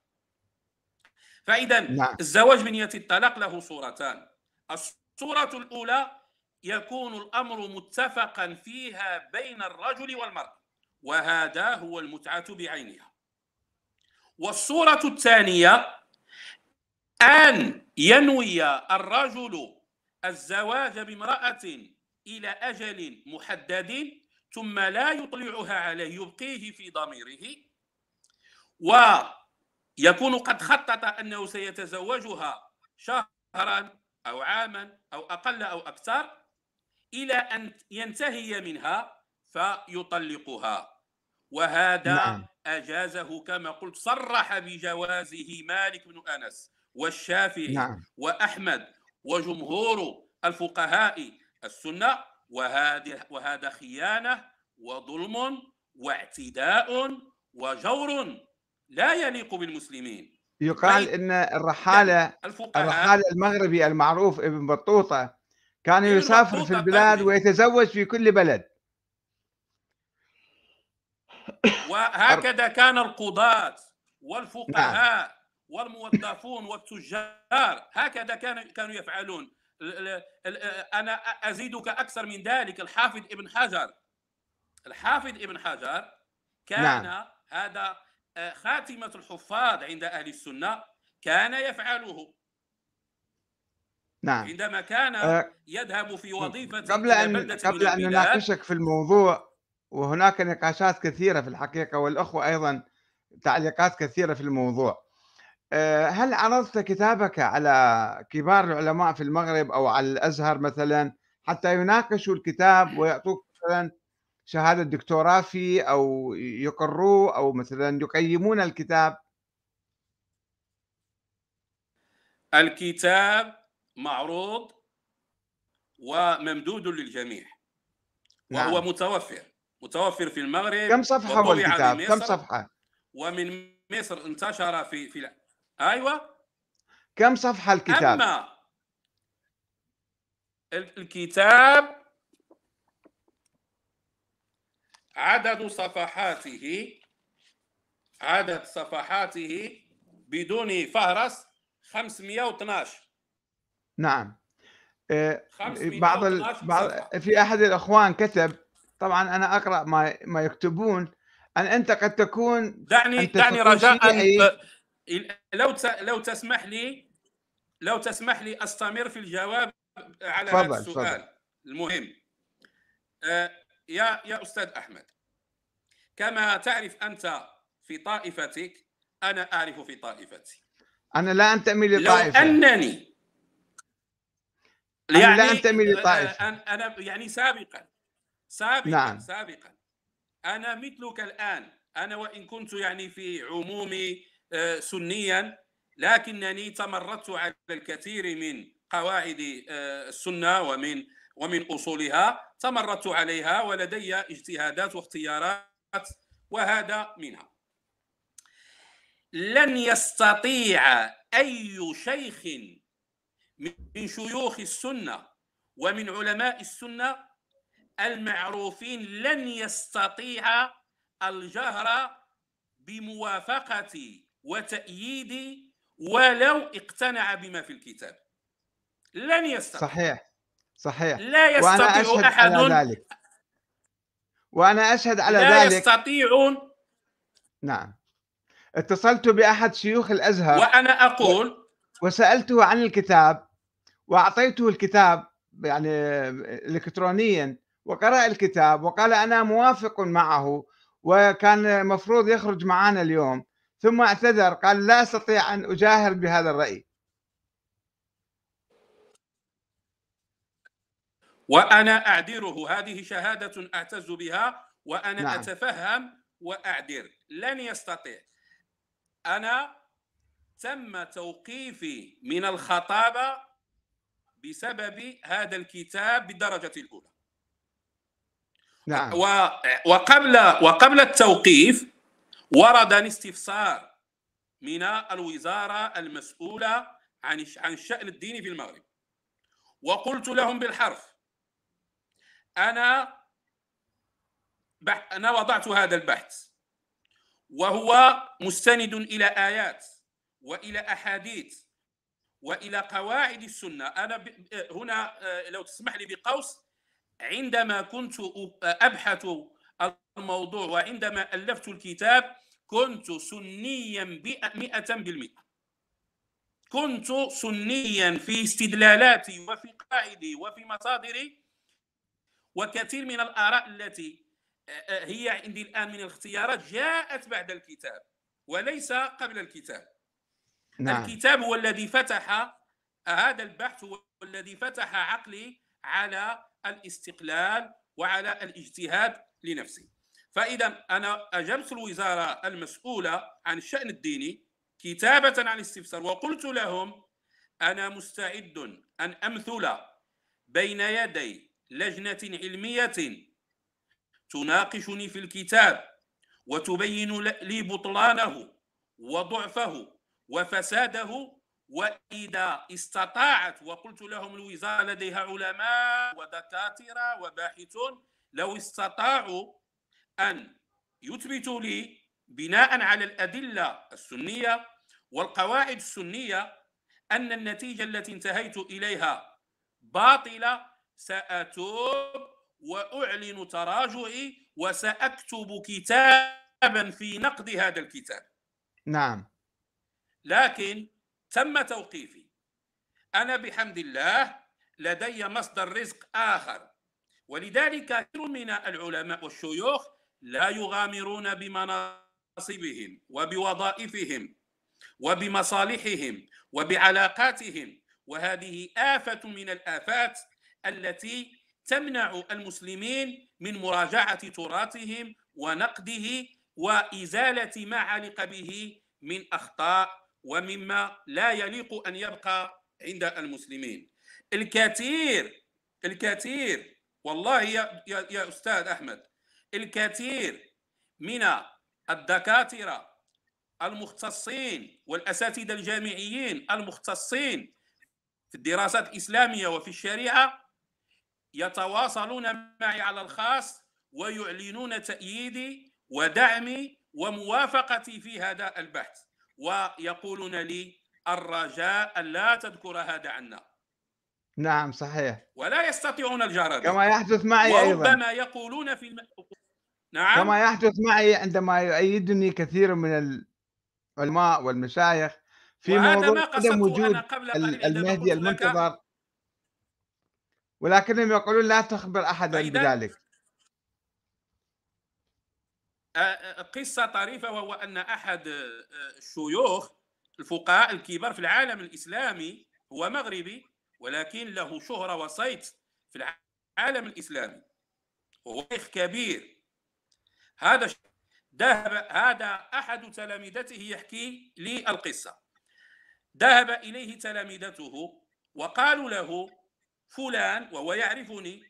فإذا نعم. الزواج بنية الطلاق له صورتان الصورة الأولى يكون الأمر متفقا فيها بين الرجل والمرأة وهذا هو المتعة بعينها والصورة الثانية أن ينوي الرجل الزواج بامرأة إلى أجل محدد ثم لا يطلعها عليه يبقيه في ضميره ويكون قد خطط أنه سيتزوجها شهرا أو عاما أو أقل أو أكثر إلى أن ينتهي منها فيطلقها وهذا نعم. أجازه كما قلت صرح بجوازه مالك بن أنس والشافعي نعم. وأحمد وجمهور الفقهاء السنة وهذه وهذا خيانة وظلم واعتداء وجور لا يليق بالمسلمين يقال ان الرحاله يعني الرحاله المغربي المعروف ابن بطوطه كان يسافر في البلاد ويتزوج في كل بلد وهكذا كان القضاة والفقهاء نعم. والموظفون والتجار هكذا كان كانوا يفعلون انا ازيدك اكثر من ذلك الحافظ ابن حجر الحافظ ابن حجر كان نعم. هذا آه، خاتمه الحفاظ عند اهل السنه كان يفعله نعم عندما كان آه، يذهب في نعم. وظيفه قبل ان قبل ان نناقشك في الموضوع وهناك نقاشات كثيرة في الحقيقة والأخوة أيضا تعليقات كثيرة في الموضوع آه، هل عرضت كتابك على كبار العلماء في المغرب أو على الأزهر مثلا حتى يناقشوا الكتاب ويعطوك مثلا شهادة دكتوراه فيه أو يقروه أو مثلا يقيمون الكتاب الكتاب معروض وممدود للجميع وهو نعم. متوفر متوفر في المغرب كم صفحة هو الكتاب؟ كم صفحة؟ ومن مصر انتشر في في ايوه كم صفحة الكتاب؟ أما الكتاب عدد صفحاته عدد صفحاته بدون فهرس 512 نعم 512 آه، بعض ال... بعض في احد الاخوان كتب طبعا انا اقرا ما ما يكتبون أن انت قد تكون دعني دعني رجاء لو لو تسمح لي لو تسمح لي استمر في الجواب على هذا السؤال فضل. المهم آه يا يا استاذ احمد كما تعرف انت في طائفتك انا اعرف في طائفتي انا لا انتمي لطائفه لو انني يعني لا انتمي آه، آه، لطائفه انا يعني سابقا سابقا نعم. سابقا انا مثلك الان انا وان كنت يعني في عمومي آه، سنيا لكنني تمردت على الكثير من قواعد آه، السنه ومن ومن اصولها تمردت عليها ولدي اجتهادات واختيارات وهذا منها لن يستطيع اي شيخ من شيوخ السنه ومن علماء السنه المعروفين لن يستطيع الجهر بموافقة وتأييد ولو اقتنع بما في الكتاب لن يستطيع صحيح صحيح لا يستطيع وأنا أشهد أحد على ذلك وأنا أشهد على لا ذلك لا يستطيعون نعم اتصلت بأحد شيوخ الأزهر وأنا أقول وسألته عن الكتاب وأعطيته الكتاب يعني إلكترونيا وقرأ الكتاب وقال أنا موافق معه وكان مفروض يخرج معنا اليوم ثم اعتذر قال لا أستطيع أن أجاهر بهذا الرأي وأنا أعذره هذه شهادة أعتز بها وأنا نعم. أتفهم وأعذر لن يستطيع أنا تم توقيفي من الخطابة بسبب هذا الكتاب بالدرجة الأولى نعم وقبل وقبل التوقيف وردني استفسار من الوزاره المسؤوله عن عن الشان الديني في المغرب وقلت لهم بالحرف انا بح انا وضعت هذا البحث وهو مستند الى ايات والى احاديث والى قواعد السنه انا ب... هنا لو تسمح لي بقوس عندما كنت أبحث الموضوع وعندما ألفت الكتاب كنت سنيا مئة بالمئة كنت سنيا في استدلالاتي وفي قاعدي وفي مصادري وكثير من الآراء التي آه، آه، هي عندي الآن من الاختيارات جاءت بعد الكتاب وليس قبل الكتاب نعم. الكتاب هو الذي فتح آه، هذا البحث هو الذي فتح عقلي على الاستقلال وعلى الاجتهاد لنفسه فاذا انا اجبت الوزاره المسؤوله عن الشان الديني كتابه عن الاستفسار وقلت لهم انا مستعد ان امثل بين يدي لجنه علميه تناقشني في الكتاب وتبين لي بطلانه وضعفه وفساده واذا استطاعت وقلت لهم الوزاره لديها علماء ودكاتره وباحثون لو استطاعوا ان يثبتوا لي بناء على الادله السنيه والقواعد السنيه ان النتيجه التي انتهيت اليها باطله ساتوب واعلن تراجعي وساكتب كتابا في نقد هذا الكتاب نعم لكن تم توقيفي أنا بحمد الله لدي مصدر رزق آخر ولذلك كثير من العلماء والشيوخ لا يغامرون بمناصبهم وبوظائفهم وبمصالحهم وبعلاقاتهم وهذه آفة من الآفات التي تمنع المسلمين من مراجعة تراثهم ونقده وإزالة ما علق به من أخطاء ومما لا يليق ان يبقى عند المسلمين الكثير الكثير والله يا يا, يا استاذ احمد الكثير من الدكاتره المختصين والاساتذه الجامعيين المختصين في الدراسات الاسلاميه وفي الشريعه يتواصلون معي على الخاص ويعلنون تأييدي ودعمي وموافقتي في هذا البحث ويقولون لي الرجاء لا تذكر هذا عنا نعم صحيح ولا يستطيعون الجرد كما يحدث معي وربما أيضا. يقولون في الم... نعم كما يحدث معي عندما يؤيدني كثير من العلماء والمشايخ في موضوع عدم وجود المهدي المنتظر ولكنهم يقولون لا تخبر احدا بذلك آه، آه، قصه طريفه وهو ان احد آه، الشيوخ الفقهاء الكبار في العالم الاسلامي هو مغربي ولكن له شهره وصيت في العالم الاسلامي هو شيخ كبير هذا ذهب هذا احد تلامذته يحكي لي القصه ذهب اليه تلامذته وقالوا له فلان وهو يعرفني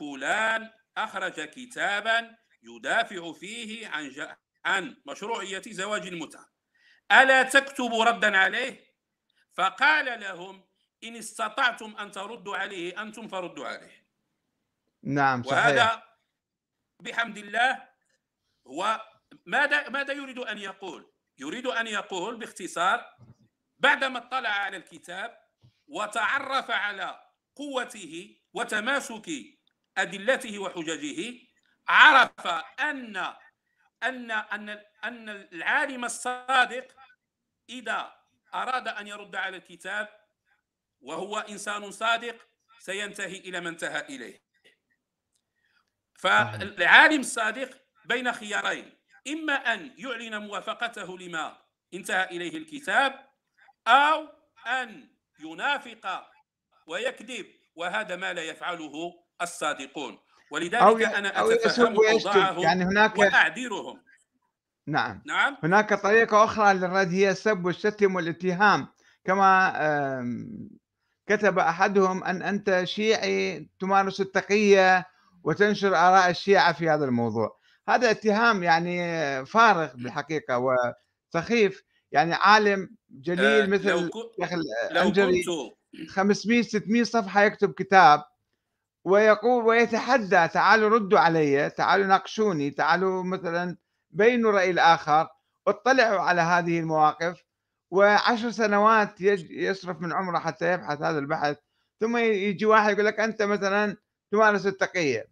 فلان اخرج كتابا يدافع فيه عن ج... عن مشروعية زواج المتعة ألا تكتب ردا عليه فقال لهم إن استطعتم أن تردوا عليه أنتم فردوا عليه نعم صحيح وهذا بحمد الله هو ماذا ماذا يريد أن يقول؟ يريد أن يقول باختصار بعدما اطلع على الكتاب وتعرف على قوته وتماسك أدلته وحججه عرف ان ان ان ان العالم الصادق اذا اراد ان يرد على الكتاب وهو انسان صادق سينتهي الى ما انتهى اليه فالعالم الصادق بين خيارين اما ان يعلن موافقته لما انتهى اليه الكتاب او ان ينافق ويكذب وهذا ما لا يفعله الصادقون ولذلك أو انا أو اتفهم اوضاعهم يعني هناك واعذرهم نعم نعم هناك طريقه اخرى للرد هي السب والشتم والاتهام كما كتب احدهم ان انت شيعي تمارس التقيه وتنشر اراء الشيعه في هذا الموضوع هذا اتهام يعني فارغ بالحقيقه وسخيف يعني عالم جليل آه، مثل لو, كنت... لو كنت 500 600 صفحه يكتب كتاب ويقول ويتحدى تعالوا ردوا علي تعالوا ناقشوني تعالوا مثلا بينوا رأي الآخر اطلعوا على هذه المواقف وعشر سنوات يصرف من عمره حتى يبحث هذا البحث ثم يجي واحد يقول لك أنت مثلا تمارس التقية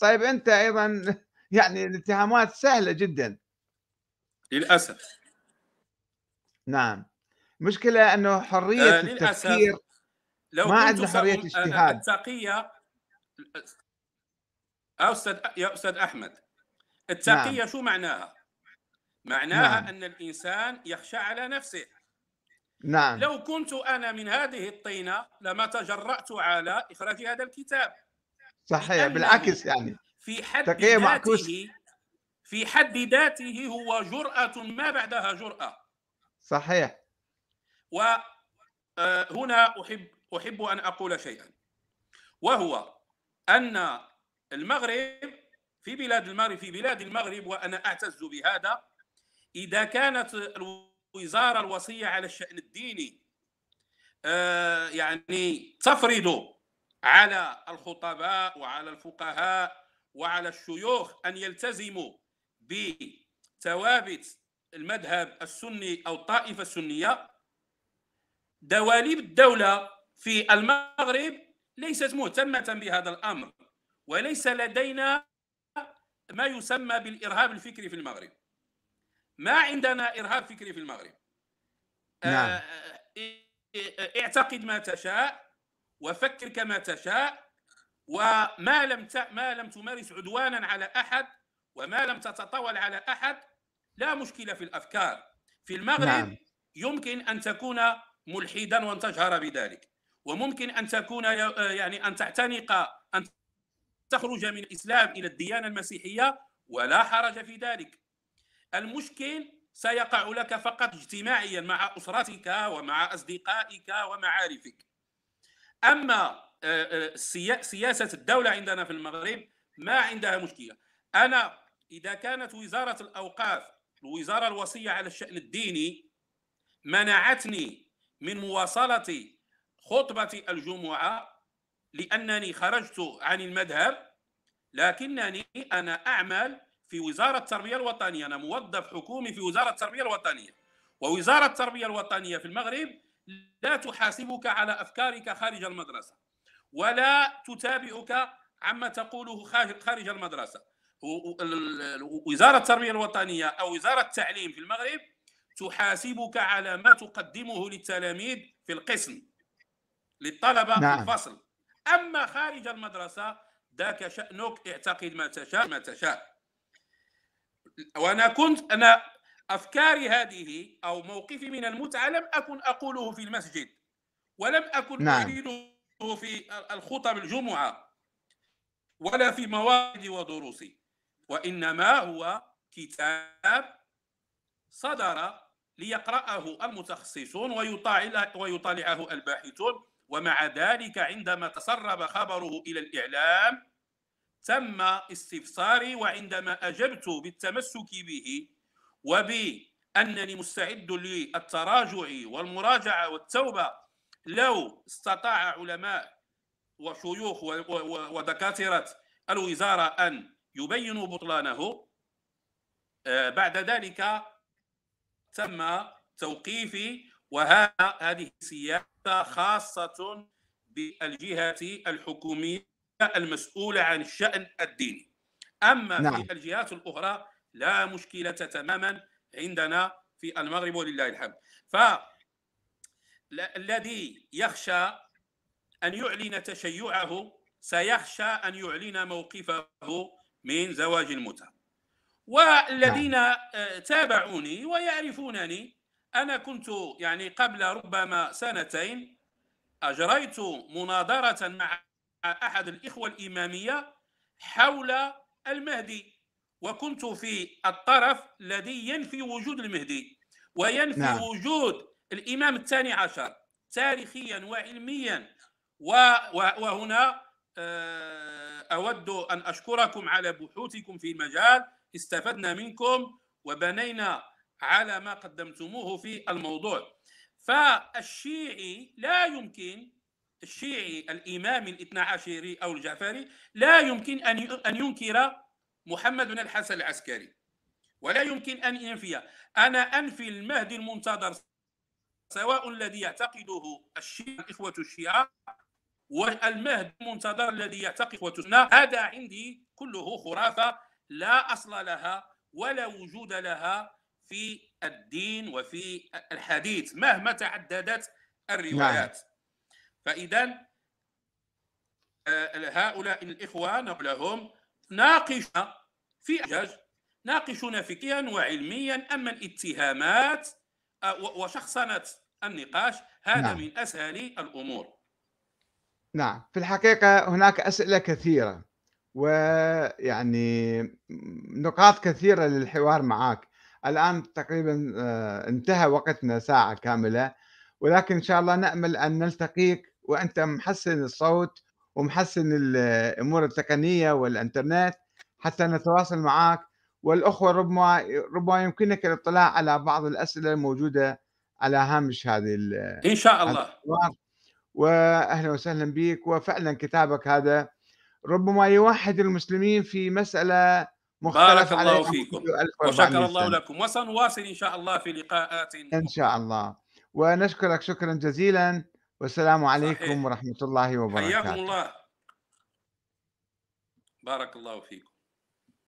طيب أنت أيضا يعني الاتهامات سهلة جدا للأسف نعم مشكلة أنه حرية آه التفكير لو ما عندنا حرية اجتهاد التقية استاذ يا استاذ احمد التقيه نعم. شو معناها؟ معناها نعم. ان الانسان يخشى على نفسه نعم لو كنت انا من هذه الطينه لما تجرات على اخراج هذا الكتاب صحيح بالعكس يعني في حد ذاته في حد ذاته هو جراه ما بعدها جراه صحيح وهنا آه، احب احب ان اقول شيئا وهو ان المغرب في بلاد المغرب في بلاد المغرب وانا اعتز بهذا اذا كانت الوزاره الوصيه على الشان الديني آه، يعني تفرض على الخطباء وعلى الفقهاء وعلى الشيوخ ان يلتزموا بثوابت المذهب السني او الطائفه السنيه دواليب الدوله في المغرب ليست مهتمة بهذا الأمر وليس لدينا ما يسمى بالإرهاب الفكري في المغرب ما عندنا إرهاب فكري في المغرب آه، نعم. آه، اعتقد ما تشاء وفكر كما تشاء وما لم ت... ما لم تمارس عدوانا على احد وما لم تتطاول على احد لا مشكله في الافكار في المغرب نعم. يمكن ان تكون ملحدا وان تجهر بذلك وممكن ان تكون آه، آه، يعني ان تعتنق ان تخرج من الاسلام الى الديانه المسيحيه ولا حرج في ذلك المشكل سيقع لك فقط اجتماعيا مع اسرتك ومع اصدقائك ومعارفك اما آه، سياسه الدوله عندنا في المغرب ما عندها مشكله انا اذا كانت وزاره الاوقاف الوزاره الوصيه على الشان الديني منعتني من مواصله خطبة الجمعة لأنني خرجت عن المذهب لكنني أنا أعمل في وزارة التربية الوطنية أنا موظف حكومي في وزارة التربية الوطنية ووزارة التربية الوطنية في المغرب لا تحاسبك على أفكارك خارج المدرسة ولا تتابعك عما تقوله خارج المدرسة وزارة التربية الوطنية أو وزارة التعليم في المغرب تحاسبك على ما تقدمه للتلاميذ في القسم للطلبه نعم. الفصل اما خارج المدرسه ذاك شانك اعتقد ما تشاء ما تشاء وانا كنت انا افكاري هذه او موقفي من المتعه لم اكن اقوله في المسجد ولم اكن نعم. اريده في الخطب الجمعه ولا في مواعظي ودروسي وانما هو كتاب صدر ليقراه المتخصصون ويطالعه الباحثون ومع ذلك عندما تسرب خبره إلى الإعلام تم استفساري وعندما أجبت بالتمسك به وبأنني مستعد للتراجع والمراجعة والتوبة لو استطاع علماء وشيوخ ودكاترة الوزارة أن يبينوا بطلانه آه، بعد ذلك تم توقيفي وهذا هذه سياسة خاصة بالجهة الحكومية المسؤولة عن الشأن الديني أما نعم. في الجهات الأخرى لا مشكلة تماما عندنا في المغرب ولله الحمد ف الذي يخشى أن يعلن تشيعه سيخشى أن يعلن موقفه من زواج المتعة نعم. والذين نعم. تابعوني ويعرفونني أنا كنت يعني قبل ربما سنتين أجريت مناظرة مع أحد الإخوة الإمامية حول المهدي وكنت في الطرف الذي ينفي وجود المهدي وينفي نعم. وجود الإمام الثاني عشر تاريخيا وعلميا وهنا آه، أود أن أشكركم على بحوثكم في المجال استفدنا منكم وبنينا على ما قدمتموه في الموضوع فالشيعي لا يمكن الشيعي الإمام الاثنى عشري أو الجعفري لا يمكن أن ينكر محمد بن الحسن العسكري ولا يمكن أن ينفي أنا أنفي المهدي المنتظر سواء الذي يعتقده الشيعة إخوة الشيعة والمهد المنتظر الذي يعتقد إخوة السنة هذا عندي كله خرافة لا أصل لها ولا وجود لها في الدين وفي الحديث مهما تعددت الروايات نعم. فاذا آه، هؤلاء الاخوه لهم ناقش في أجاج ناقشون فكريا وعلميا اما الاتهامات آه، وشخصنه النقاش هذا نعم. من اسهل الامور نعم في الحقيقه هناك اسئله كثيره ويعني نقاط كثيره للحوار معك الآن تقريبا آه، انتهى وقتنا ساعة كاملة ولكن إن شاء الله نأمل أن نلتقيك وأنت محسن الصوت ومحسن آه، الأمور التقنية والإنترنت حتى نتواصل معك والأخوة ربما ربما يمكنك الاطلاع على بعض الأسئلة الموجودة على هامش هذه آه، إن شاء الله وأهلا وسهلا بك وفعلا كتابك هذا ربما يوحد المسلمين في مسألة بارك الله فيكم وشكر الله لكم وسنواصل إن شاء الله في لقاءات إن شاء الله ونشكرك شكرا جزيلا والسلام عليكم صحيح. ورحمة الله وبركاته حياكم الله بارك الله فيكم